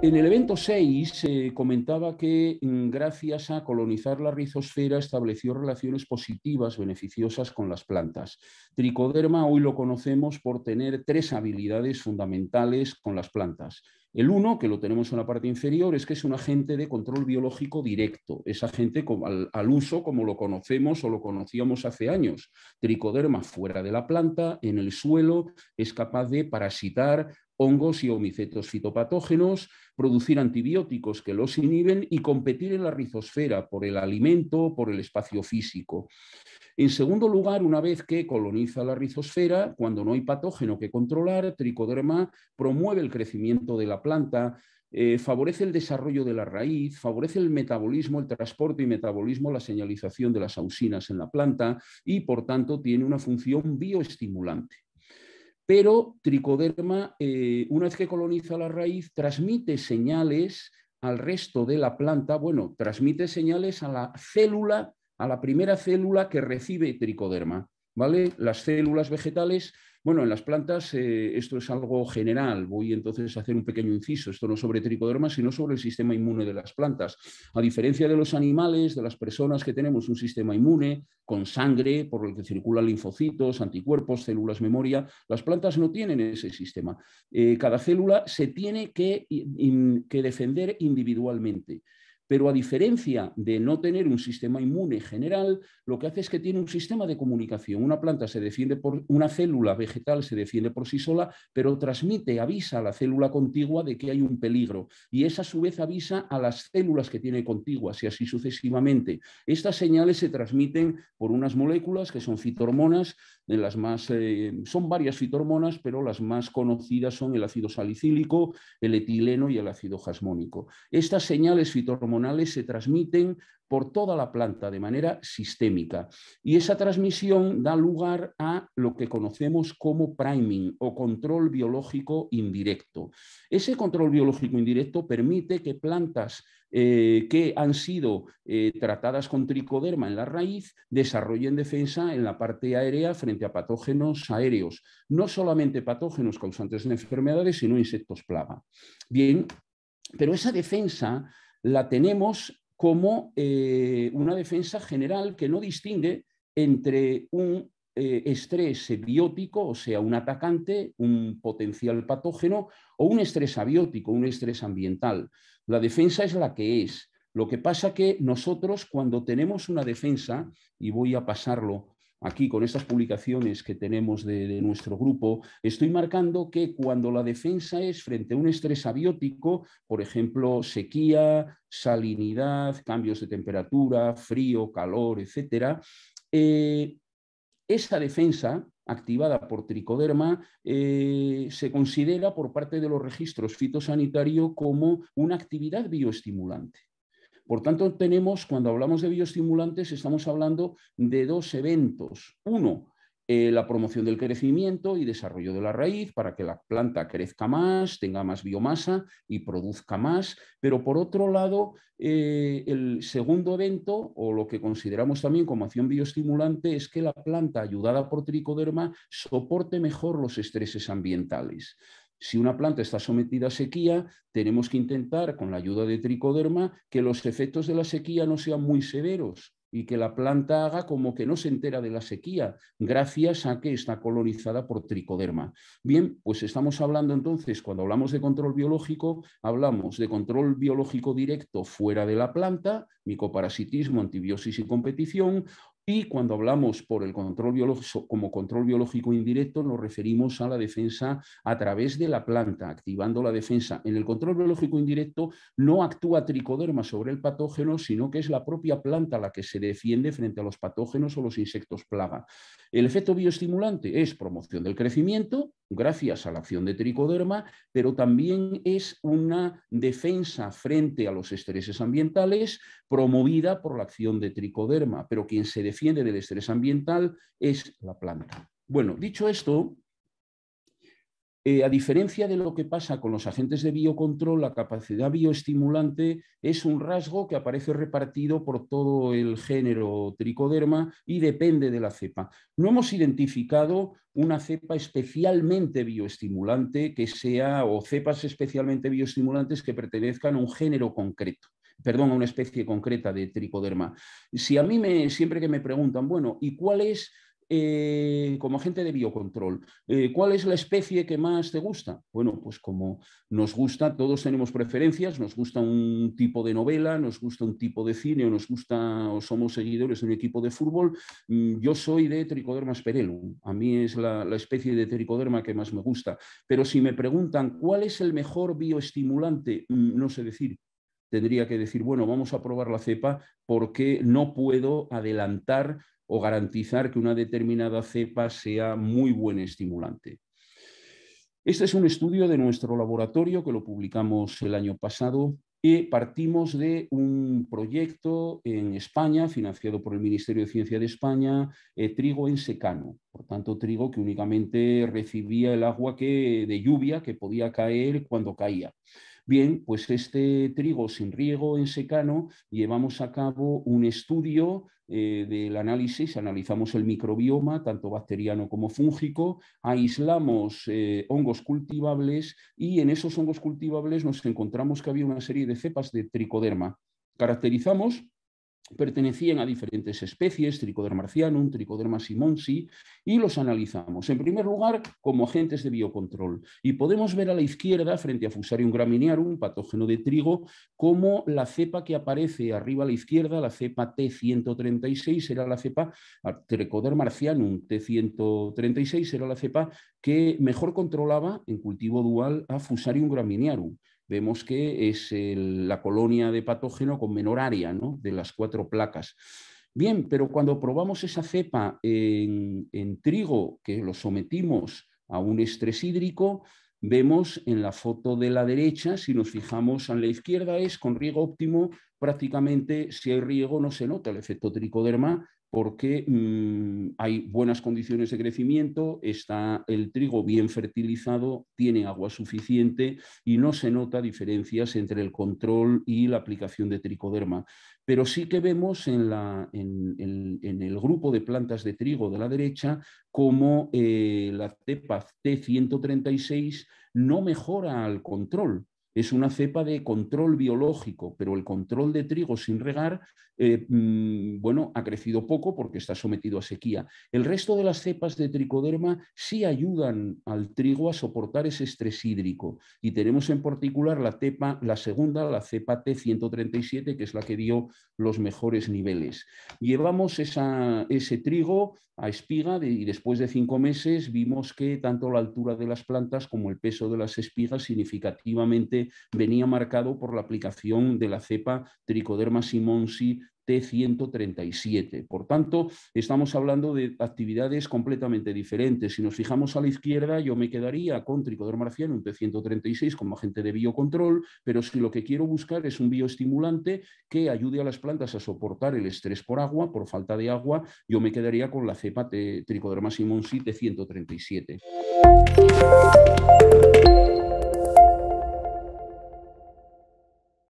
En el evento 6 se eh, comentaba que mm, gracias a colonizar la rizosfera estableció relaciones positivas, beneficiosas con las plantas. Tricoderma hoy lo conocemos por tener tres habilidades fundamentales con las plantas. El uno, que lo tenemos en la parte inferior, es que es un agente de control biológico directo, es agente al, al uso como lo conocemos o lo conocíamos hace años. Tricoderma fuera de la planta, en el suelo, es capaz de parasitar hongos y omicetos fitopatógenos, producir antibióticos que los inhiben y competir en la rizosfera por el alimento, por el espacio físico. En segundo lugar, una vez que coloniza la rizosfera, cuando no hay patógeno que controlar, tricoderma promueve el crecimiento de la planta, eh, favorece el desarrollo de la raíz, favorece el metabolismo, el transporte y metabolismo, la señalización de las auxinas en la planta y, por tanto, tiene una función bioestimulante pero tricoderma, eh, una vez que coloniza la raíz, transmite señales al resto de la planta, bueno, transmite señales a la célula, a la primera célula que recibe tricoderma. Las células vegetales, bueno, en las plantas eh, esto es algo general, voy entonces a hacer un pequeño inciso, esto no sobre tricoderma, sino sobre el sistema inmune de las plantas. A diferencia de los animales, de las personas que tenemos un sistema inmune con sangre por el que circulan linfocitos, anticuerpos, células memoria, las plantas no tienen ese sistema. Eh, cada célula se tiene que defender individualmente. Pero a diferencia de no tener un sistema inmune general, lo que hace es que tiene un sistema de comunicación. Una planta se defiende por una célula vegetal se defiende por sí sola, pero transmite, avisa a la célula contigua de que hay un peligro y esa a su vez avisa a las células que tiene contiguas y así sucesivamente. Estas señales se transmiten por unas moléculas que son fitohormonas, las más eh, son varias fitohormonas, pero las más conocidas son el ácido salicílico, el etileno y el ácido jasmónico. Estas señales fitohormonas se transmiten por toda la planta de manera sistémica. Y esa transmisión da lugar a lo que conocemos como priming o control biológico indirecto. Ese control biológico indirecto permite que plantas eh, que han sido eh, tratadas con tricoderma en la raíz desarrollen defensa en la parte aérea frente a patógenos aéreos, no solamente patógenos causantes de enfermedades, sino insectos plaga. Bien, pero esa defensa la tenemos como eh, una defensa general que no distingue entre un eh, estrés biótico, o sea, un atacante, un potencial patógeno, o un estrés abiótico, un estrés ambiental. La defensa es la que es. Lo que pasa que nosotros cuando tenemos una defensa, y voy a pasarlo aquí con estas publicaciones que tenemos de, nuestro grupo, estoy marcando que cuando la defensa es frente a un estrés abiótico, por ejemplo, sequía, salinidad, cambios de temperatura, frío, calor, etcétera, esta eh, esa defensa activada por tricoderma eh, se considera por parte de los registros fitosanitarios como una actividad bioestimulante. Por tanto, tenemos, cuando hablamos de bioestimulantes, estamos hablando de dos eventos. Uno, eh, la promoción del crecimiento y desarrollo de la raíz para que la planta crezca más, tenga más biomasa y produzca más. Pero por otro lado, eh, el segundo evento, o lo que consideramos también como acción bioestimulante, es que la planta, ayudada por tricoderma, soporte mejor los estreses ambientales. Si una planta está sometida a sequía, tenemos que intentar, con la ayuda de tricoderma, que los efectos de la sequía no sean muy severos y que la planta haga como que no se entera de la sequía, gracias a que está colonizada por tricoderma. Bien, pues estamos hablando entonces, cuando hablamos de control biológico, hablamos de control biológico directo fuera de la planta, micoparasitismo, antibiosis y competición, y cuando hablamos por el control biológico, como control biológico indirecto, nos referimos a la defensa a través de la planta, activando la defensa. En el control biológico indirecto no actúa tricoderma sobre el patógeno, sino que es la propia planta la que se defiende frente a los patógenos o los insectos plaga. El efecto bioestimulante es promoción del crecimiento, gracias a la acción de tricoderma, pero también es una defensa frente a los estreses ambientales promovida por la acción de tricoderma, pero quien se defiende del estrés ambiental es la planta. Bueno, dicho esto, eh, a diferencia de lo que pasa con los agentes de biocontrol, la capacidad bioestimulante es un rasgo que aparece repartido por todo el género tricoderma y depende de la cepa. No hemos identificado una cepa especialmente bioestimulante que sea o cepas especialmente bioestimulantes que pertenezcan a un género concreto perdón, a una especie concreta de tricoderma. Si a mí me, siempre que me preguntan, bueno, ¿y cuál es eh, como agente de biocontrol, eh, ¿cuál es la especie que más te gusta? Bueno, pues como nos gusta, todos tenemos preferencias, nos gusta un tipo de novela, nos gusta un tipo de cine, o nos gusta, o somos seguidores de un equipo de fútbol. Mm, yo soy de Tricoderma Sperelum, a mí es la, la especie de Tricoderma que más me gusta. Pero si me preguntan cuál es el mejor bioestimulante, mm, no sé decir, tendría que decir, bueno, vamos a probar la cepa porque no puedo adelantar o garantizar que una determinada cepa sea muy buen estimulante. Este es un estudio de nuestro laboratorio que lo publicamos el año pasado y partimos de un proyecto en España, financiado por el Ministerio de Ciencia de España, eh, trigo en secano, por tanto trigo que únicamente recibía el agua que, de lluvia que podía caer cuando caía. Bien, pues este trigo sin riego en secano llevamos a cabo un estudio eh, del análisis, analizamos el microbioma, tanto bacteriano como fúngico, aislamos eh, hongos cultivables y en esos hongos cultivables nos encontramos que había una serie de cepas de tricoderma. Caracterizamos pertenecían a diferentes especies, Tricoderma marcianum, Tricoderma simonsi, y los analizamos, en primer lugar, como agentes de biocontrol. Y podemos ver a la izquierda, frente a Fusarium graminearum, patógeno de trigo, como la cepa que aparece arriba a la izquierda, la cepa T136, era la cepa Tricoderma marcianum T136, era la cepa que mejor controlaba en cultivo dual a Fusarium graminearum vemos que es la colonia de patógeno con menor área ¿no? de las cuatro placas. Bien, pero cuando probamos esa cepa en, en trigo, que lo sometimos a un estrés hídrico, vemos en la foto de la derecha, si nos fijamos en la izquierda, es con riego óptimo, prácticamente si hay riego no se nota el efecto tricoderma porque mm, hay buenas condiciones de crecimiento, está el trigo bien fertilizado, tiene agua suficiente y no se nota diferencias entre el control y la aplicación de tricoderma. Pero sí que vemos en, el grupo de plantas de trigo de la derecha como eh, la cepa T136 no mejora al control es una cepa de control biológico, pero el control de trigo sin regar, eh, mm, bueno, ha crecido poco porque está sometido a sequía. El resto de las cepas de tricoderma sí ayudan al trigo a soportar ese estrés hídrico. Y tenemos en particular la, tepa, la segunda, la cepa T137, que es la que dio los mejores niveles. Llevamos ese trigo a espiga y después de cinco meses vimos que tanto la altura de las plantas como el peso de las espigas significativamente venía marcado por la aplicación de la cepa tricoderma simonsi T137. Por tanto, estamos hablando de actividades completamente diferentes. Si nos fijamos a la izquierda, yo me quedaría con tricoderma un T136 como agente de biocontrol, pero si lo que quiero buscar es un bioestimulante que ayude a las plantas a soportar el estrés por agua, por falta de agua, yo me quedaría con la cepa T tricoderma simonsi T137.